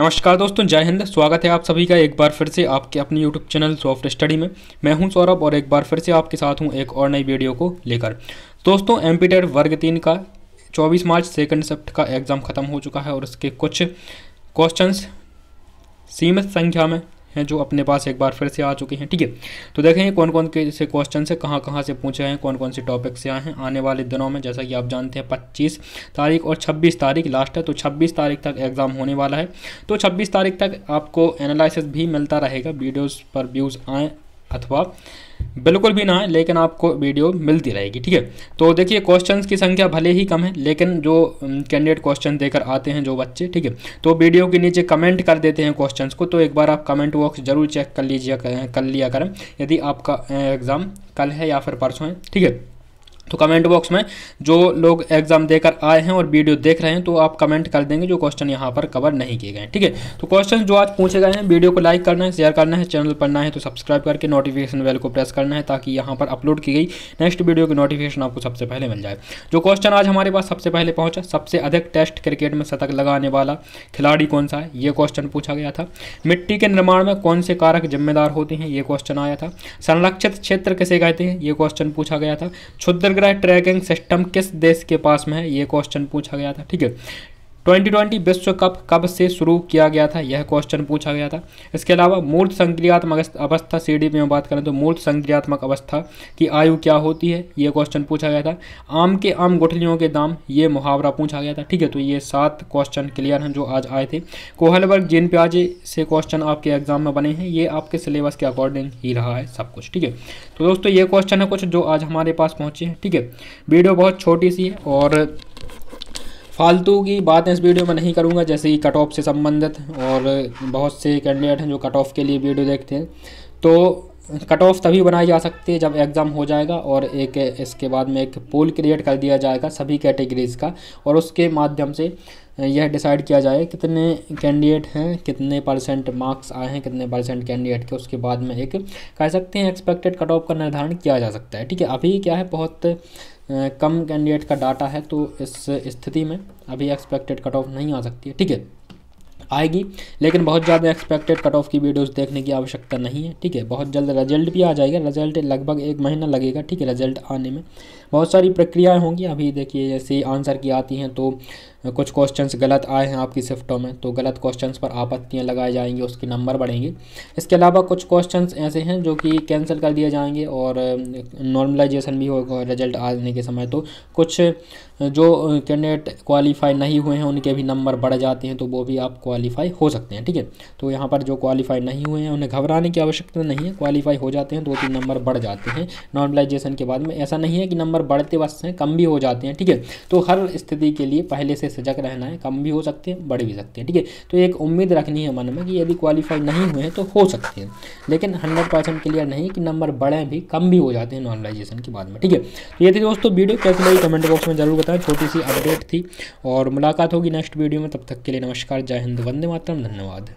नमस्कार दोस्तों जय हिंद स्वागत है आप सभी का एक बार फिर से आपके अपने यूट्यूब चैनल सॉफ्ट स्टडी में मैं हूं सौरभ और एक बार फिर से आपके साथ हूं एक और नई वीडियो को लेकर दोस्तों एम वर्ग तीन का 24 मार्च सेकंड सेप्ट का एग्ज़ाम ख़त्म हो चुका है और उसके कुछ क्वेश्चंस सीमित संख्या में हैं जो अपने पास एक बार फिर से आ चुके हैं ठीक है तो देखें कौन कौन के से क्वेश्चन से कहाँ कहाँ से पूछे हैं कौन कौन से टॉपिक से आए हैं आने वाले दिनों में जैसा कि आप जानते हैं पच्चीस तारीख और छब्बीस तारीख लास्ट है तो छब्बीस तारीख तक एग्ज़ाम होने वाला है तो छब्बीस तारीख तक आपको एनालिसिस भी मिलता रहेगा वीडियोज़ पर व्यूज़ आएँ अथवा बिल्कुल भी ना है लेकिन आपको वीडियो मिलती रहेगी ठीक है तो देखिए क्वेश्चंस की संख्या भले ही कम है लेकिन जो कैंडिडेट क्वेश्चन देकर आते हैं जो बच्चे ठीक है तो वीडियो के नीचे कमेंट कर देते हैं क्वेश्चंस को तो एक बार आप कमेंट बॉक्स जरूर चेक कर लीजिए कर लिया करें यदि आपका एग्ज़ाम कल है या फिर परसों है ठीक है तो कमेंट बॉक्स में जो लोग एग्जाम देकर आए हैं और वीडियो देख रहे हैं तो आप कमेंट कर देंगे जो क्वेश्चन यहाँ पर कवर नहीं किए गए ठीक है तो क्वेश्चन जो आज पूछे गए हैं वीडियो को लाइक करना है शेयर करना है चैनल पढ़ना है तो सब्सक्राइब करके नोटिफिकेशन बेल को प्रेस करना है ताकि यहाँ पर अपलोड की गई नेक्स्ट वीडियो की नोटिफिकेशन आपको सबसे पहले मिल जाए जो क्वेश्चन आज हमारे पास सबसे पहले पहुँचा सबसे अधिक टेस्ट क्रिकेट में शतक लगाने वाला खिलाड़ी कौन सा है ये क्वेश्चन पूछा गया था मिट्टी के निर्माण में कौन से कारक जिम्मेदार होते हैं ये क्वेश्चन आया था संरक्षित क्षेत्र कैसे कहते हैं ये क्वेश्चन पूछा गया था क्षुद्र रहा है ट्रैकिंग सिस्टम किस देश के पास में है ये क्वेश्चन पूछा गया था ठीक है 2020 विश्व कप कब से शुरू किया गया था यह क्वेश्चन पूछा गया था इसके अलावा मूर्त संक्रियात्मक अवस्था सीडी में बात करें तो मूर्त संक्रियात्मक अवस्था की आयु क्या होती है यह क्वेश्चन पूछा गया था आम के आम गुठलियों के दाम ये मुहावरा पूछा गया था ठीक है तो ये सात क्वेश्चन क्लियर हैं जो आज आए थे कोहलवर्ग जिन प्याजे से क्वेश्चन आपके एग्जाम में बने हैं ये आपके सिलेबस के अकॉर्डिंग ही रहा है सब कुछ ठीक है तो दोस्तों ये क्वेश्चन है कुछ जो आज हमारे पास पहुँचे हैं ठीक है वीडियो बहुत छोटी सी है और फालतू की बातें इस वीडियो में नहीं करूँगा जैसे कि कट ऑफ से संबंधित और बहुत से कैंडिडेट हैं जो कट ऑफ के लिए वीडियो देखते हैं तो कट ऑफ तभी बनाई जा सकती है जब एग्ज़ाम हो जाएगा और एक इसके बाद में एक पोल क्रिएट कर दिया जाएगा सभी कैटेगरीज़ का और उसके माध्यम से यह डिसाइड किया जाए कितने कैंडिडेट हैं कितने परसेंट मार्क्स आए हैं कितने परसेंट कैंडिडेट के उसके बाद में एक कह सकते हैं एक्सपेक्टेड कट ऑफ का निर्धारण किया जा सकता है ठीक है अभी क्या है बहुत कम कैंडिडेट का डाटा है तो इस स्थिति में अभी एक्सपेक्टेड कट ऑफ नहीं आ सकती है ठीक है आएगी लेकिन बहुत ज़्यादा एक्सपेक्टेड कट ऑफ की वीडियोस देखने की आवश्यकता नहीं है ठीक है बहुत जल्द रिजल्ट भी आ जाएगा रिजल्ट लगभग एक महीना लगेगा ठीक है रिजल्ट आने में बहुत सारी प्रक्रियाएं होंगी अभी देखिए जैसे आंसर की आती हैं तो कुछ क्वेश्चंस गलत आए हैं आपकी शिफ्टों में तो गलत क्वेश्चंस पर आपत्तियां लगाई जाएंगी उसके नंबर बढ़ेंगे इसके अलावा कुछ क्वेश्चंस ऐसे हैं जो कि कैंसिल कर दिए जाएंगे और नॉर्मलाइजेशन भी होगा रिजल्ट आने के समय तो कुछ जो कैंडिडेट क्वालिफाई नहीं हुए हैं उनके भी नंबर बढ़ जाते हैं तो वो भी आप क्वालिफाई हो सकते हैं ठीक है तो यहाँ पर जो क्वालिफाई नहीं हुए हैं उन्हें घबराने की आवश्यकता नहीं है क्वालिफाई हो जाते हैं दो तीन नंबर बढ़ जाते हैं नॉर्मलाइजेशन के बाद में ऐसा नहीं है कि नंबर बढ़ते वक्त हैं कम भी हो जाते हैं ठीक है तो हर स्थिति के लिए पहले से सजग रहना है कम भी हो सकते हैं बढ़ भी सकते हैं ठीक है तो एक उम्मीद रखनी है मन में कि यदि क्वालिफाई नहीं हुए हैं तो हो सकते हैं लेकिन हंड्रेड परसेंट क्लियर नहीं कि नंबर बढ़े भी कम भी हो जाते हैं नॉर्मलाइजेशन के बाद में ठीक है तो ये थी दोस्तों वीडियो कैसे लगी कमेंट बॉक्स में जरूर बताएं छोटी सी अपडेट थी और मुलाकात होगी नेक्स्ट वीडियो में तब तक के लिए नमस्कार जय हिंद वंदे मातरम धन्यवाद